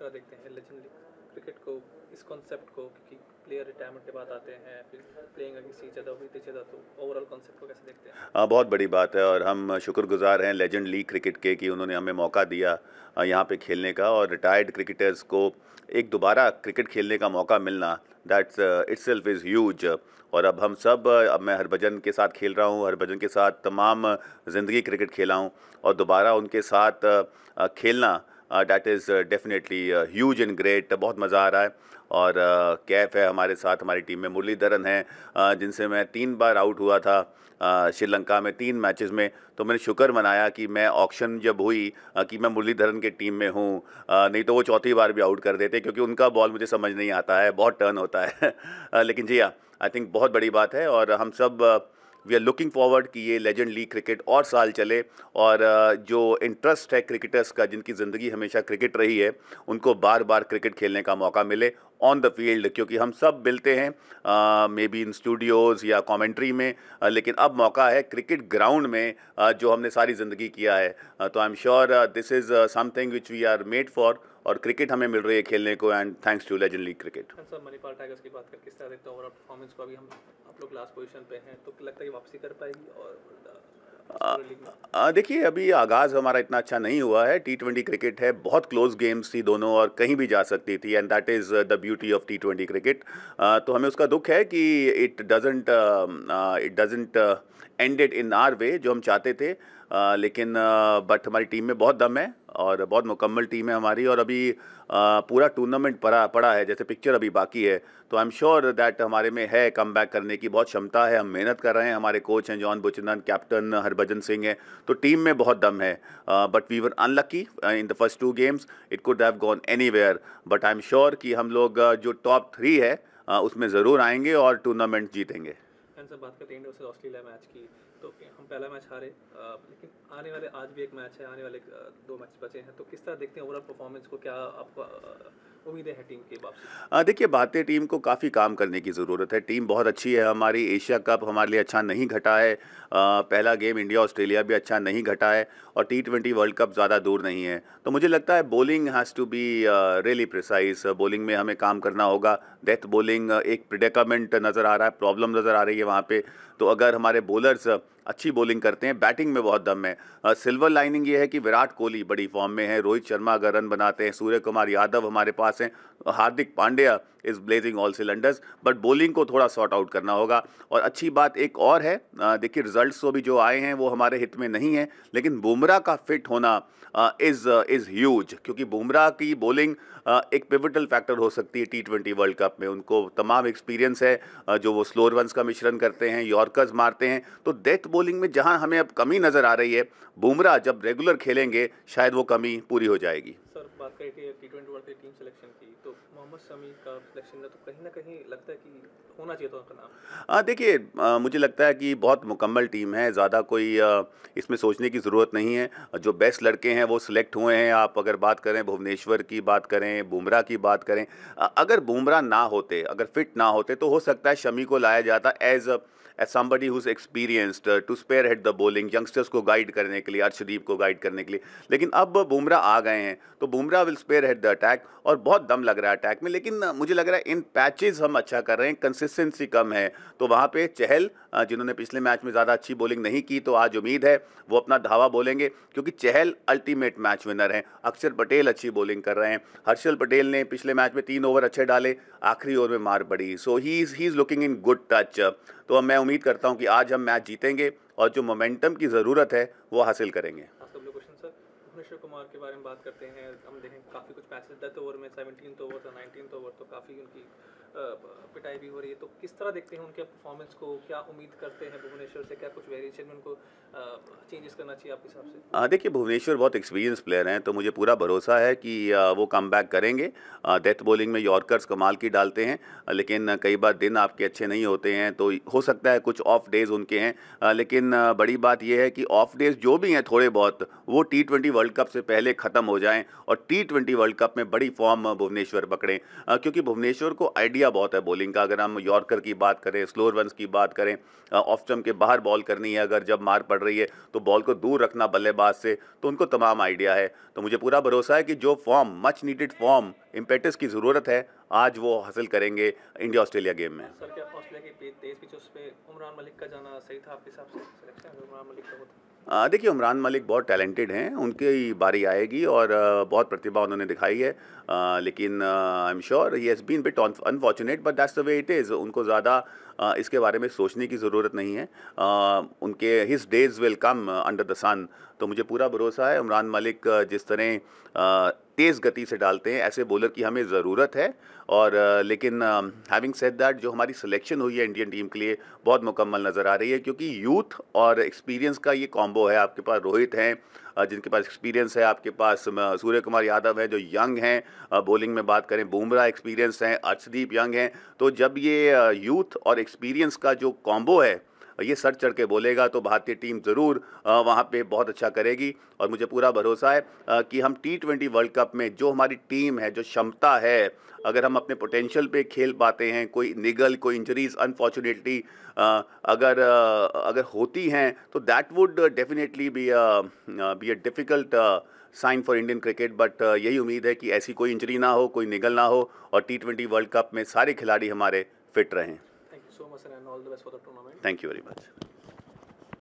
तरह देखते हैं लेजेंडरी क्रिकेट को इस कॉन्सेप्ट को कि प्लेयर रिटायरमेंट के बाद आते हैं फिर प्लेइंग अगर किसी अदर हुई ईच तो ओवरऑल कॉन्सेप्ट को कैसे देखते हैं हाँ बहुत बड़ी बात है और हम शुक्रगुजार हैं लेजेंड लीग क्रिकेट के कि उन्होंने हमें मौका दिया यहाँ पे खेलने का और रिटायर्ड क्रिकेटर्स को एक दोबारा क्रिकेट खेलने का मौका मिलना that's it self is huge और अब हम सब अब मैं हरभजन के साथ खेल रहा हूँ हरभजन के साथ तमाम ज़िंदगी क्रिकेट खेला हूँ और दोबारा उनके साथ खेलना that is definitely huge and great बहुत मज़ा आ रहा है और uh, कैफ uh, है हमारे साथ हमारी टीम में मुरलीधरन है uh, जिनसे मैं तीन बार आउट हुआ था uh, श्रीलंका में तीन मैचेस में तो मैंने शुक्र मनाया कि मैं ऑक्शन जब हुई uh, कि मैं मुरलीधरन के टीम में हूँ नहीं तो वो चौथी बार भी आउट कर देते क्योंकि उनका बॉल मुझे समझ नहीं आता है बहुत टर्न होता है लेकिन जी हाँ आई थिंक बहुत बड़ी बात है और हम सब वी आर लुकिंग फॉरवर्ड कि ये लेजेंड लीग क्रिकेट और साल चले और जो इंटरेस्ट है क्रिकेटर्स का जिनकी ज़िंदगी हमेशा क्रिकेट रही है उनको बार बार क्रिकेट खेलने का मौका मिले ऑन द फील्ड क्योंकि हम सब मिलते हैं मे बी इन स्टूडियोज़ या कॉमेंट्री में आ, लेकिन अब मौका है क्रिकेट ग्राउंड में आ, जो हमने सारी ज़िंदगी किया है आ, तो I am sure this is something which we are made for और क्रिकेट हमें मिल रही है खेलने को and thanks to legend league cricket sir Manipal tigers की बात करके किस तरह देखते हैं ओवरऑल परफॉर्मेंस को अभी हम आप लोग लास्ट पोजीशन पे हैं तो लगता है वापसी कर पाएगी और देखिए अभी आगाज़ हमारा इतना अच्छा नहीं हुआ है टी ट्वेंटी क्रिकेट है बहुत क्लोज गेम्स थी दोनों और कहीं भी जा सकती थी and that is the beauty of T twenty cricket तो हमें उसका दुख है कि it doesn't it doesn't ended in our way जो हम चाहते थे लेकिन बट हमारी टीम में बहुत दम है और बहुत मुकम्मल टीम है हमारी और अभी पूरा टूर्नामेंट पड़ा पड़ा है जैसे पिक्चर अभी बाकी है तो आई एम श्योर दैट हमारे में है कम बैक करने की बहुत क्षमता है हम मेहनत कर रहे हैं हमारे कोच हैं John Buchanan captain Harbhajan Singh हैं तो टीम में बहुत दम है but we were unlucky in the first two games it could have gone any but I am sure कि हम लोग जो टॉप थ्री है उसमें ज़रूर आएंगे और टूर्नामेंट जीतेंगे सर बात करते हैं ऑस्ट्रेलिया मैच की तो हम पहला मैच हारे लेकिन आने वाले आज भी एक मैच है आने वाले दो मैच बचे हैं तो किस तरह देखते हैं ओवरऑल परफॉर्मेंस को क्या आपको उम्मीदें हैं टीम देखिए बातें टीम को काफ़ी काम करने की ज़रूरत है टीम बहुत अच्छी है हमारी एशिया कप हमारे लिए अच्छा नहीं घटा है आ, पहला गेम इंडिया ऑस्ट्रेलिया भी अच्छा नहीं घटा है और टी ट्वेंटी वर्ल्ड कप ज़्यादा दूर नहीं है तो मुझे लगता है bowling has to be really precise bowling में हमें काम करना होगा डेथ बॉलिंग एक प्रिडेकमेंट नज़र आ रहा है प्रॉब्लम नज़र आ रही है वहाँ पर तो अगर हमारे बॉलर्स अच्छी बॉलिंग करते हैं बैटिंग में बहुत दम है सिल्वर लाइनिंग ये है कि विराट कोहली बड़ी फॉर्म में है रोहित शर्मा अगर रन बनाते हैं सूर्य कुमार यादव हमारे पास हैं Hardik Pandya is blazing all cylinders but bowling को थोड़ा सॉर्ट आउट करना होगा और अच्छी बात एक और है देखिए रिजल्ट्स तो भी जो आए हैं वो हमारे हित में नहीं है लेकिन बुमराह का फिट होना इज़ इज़ ह्यूज क्योंकि बुमराह की बॉलिंग एक पिविटल फैक्टर हो सकती है टी ट्वेंटी वर्ल्ड कप में उनको तमाम एक्सपीरियंस है जो वो स्लो रन का मिश्रण करते हैं यॉर्कर्स मारते हैं तो डेथ बॉलिंग में जहाँ हमें अब कमी नज़र आ रही है बुमराह जब रेगुलर खेलेंगे शायद वो कमी पूरी हो जाएगी सर बात करें T twenty world team selection की तो देखिए मुझे लगता है कि बहुत मुकम्मल टीम है ज़्यादा कोई इसमें सोचने की ज़रूरत नहीं है जो बेस्ट लड़के हैं वो सिलेक्ट हुए हैं आप अगर बात करें भुवनेश्वर की बात करें बुमराह की बात करें अगर बुमराह ना होते अगर फिट ना होते तो हो सकता है शमी को लाया जाता as a as somebody who's experienced to spearhead the bowling youngsters को गाइड करने के लिए अर्शदीप को गाइड करने के लिए लेकिन अब बुमराह आ गए हैं तो Bumrah will spearhead the attack और बहुत दम लग रहा है अटैक बैक में लेकिन मुझे लग रहा है इन पैचेज हम अच्छा कर रहे हैं कंसिस्टेंसी कम है तो वहाँ पे चहल जिन्होंने पिछले मैच में ज़्यादा अच्छी बॉलिंग नहीं की तो आज उम्मीद है वो अपना धावा बोलेंगे क्योंकि चहल अल्टीमेट मैच विनर हैं अक्षर पटेल अच्छी बॉलिंग कर रहे हैं हर्षल पटेल ने पिछले मैच में तीन ओवर अच्छे डाले आखिरी ओवर में मार पड़ी so he is he is looking in good touch तो मैं उम्मीद करता हूँ कि आज हम मैच जीतेंगे और जो मोमेंटम की ज़रूरत है वो हासिल करेंगे भुवनेश्वर कुमार के बारे में बात करते हैं हम देखें काफ़ी कुछ मैचेस दस ओवर में सेवनटीन ओवर था नाइनटीन ओवर तो, तो, तो काफ़ी उनकी पिटाई भी हो रही है तो किस तरह देखते हैं उनके परफॉर्मेंस को क्या उम्मीद करते हैं भुवनेश्वर से क्या कुछ वेरिएशन में उनको चेंजेस करना चाहिए आपके हिसाब से देखिए भुवनेश्वर बहुत एक्सपीरियंस प्लेयर हैं तो मुझे पूरा भरोसा है कि वो कम करेंगे डेथ बॉलिंग में यॉर्कर्स कमाल की डालते हैं लेकिन कई बार दिन आपके अच्छे नहीं होते हैं तो हो सकता है कुछ ऑफ डेज़ उनके हैं लेकिन बड़ी बात यह है कि ऑफ डेज़ जो भी हैं थोड़े बहुत वो टी ट्वेंटी वर्ल्ड कप से पहले ख़त्म हो जाएं और टी ट्वेंटी वर्ल्ड कप में बड़ी फॉर्म भुवनेश्वर पकड़ें क्योंकि भुवनेश्वर को आइडिया तजिया बहुत है बॉलिंग का अगर हम यॉर्कर की बात करें स्लोअर रन की बात करें ऑफ स्टम्प के बाहर बॉल करनी है अगर जब मार पड़ रही है तो बॉल को दूर रखना बल्लेबाज से तो उनको तमाम आइडिया है तो मुझे पूरा भरोसा है कि जो form much needed form impetus की ज़रूरत है आज वो हासिल करेंगे इंडिया ऑस्ट्रेलिया गेम में सर क्या ऑस्ट्रेलिया की तेज पिचों पे उमरान मलिक का जाना सही था आपके हिसाब से उमरान मलिक का होता देखिए उमरान मलिक बहुत टैलेंटेड हैं उनकी बारी आएगी और बहुत प्रतिभा उन्होंने दिखाई है लेकिन I am sure he has been bit unfortunate but that's the way it is उनको ज़्यादा इसके बारे में सोचने की ज़रूरत नहीं है उनके his days will come under the sun तो मुझे पूरा भरोसा है उमरान मलिक जिस तरह तेज़ गति से डालते हैं ऐसे बॉलर की हमें ज़रूरत है और लेकिन हैविंग सेड दैट जो हमारी सिलेक्शन हुई है इंडियन टीम के लिए बहुत मुकम्मल नज़र आ रही है क्योंकि यूथ और एक्सपीरियंस का ये कॉम्बो है आपके पास रोहित हैं जिनके पास एक्सपीरियंस है आपके पास सूर्य कुमार यादव हैं जो यंग हैं बॉलिंग में बात करें बुमराह एक्सपीरियंस हैं अर्शदीप यंग हैं तो जब ये यूथ और एक्सपीरियंस का जो कॉम्बो है ये सर चढ़ के बोलेगा तो भारतीय टीम ज़रूर वहाँ पे बहुत अच्छा करेगी और मुझे पूरा भरोसा है कि हम टी ट्वेंटी वर्ल्ड कप में जो हमारी टीम है जो क्षमता है अगर हम अपने पोटेंशियल पे खेल पाते हैं कोई निगल कोई इंजरीज अनफॉर्चुनेटली अगर अगर होती हैं तो that would definitely be be a difficult sign for Indian cricket but यही उम्मीद है कि ऐसी कोई इंजरी ना हो कोई निगल ना हो और टी ट्वेंटी वर्ल्ड कप में सारे खिलाड़ी हमारे फिट रहें Thomas and all the best for the tournament. Thank you very much.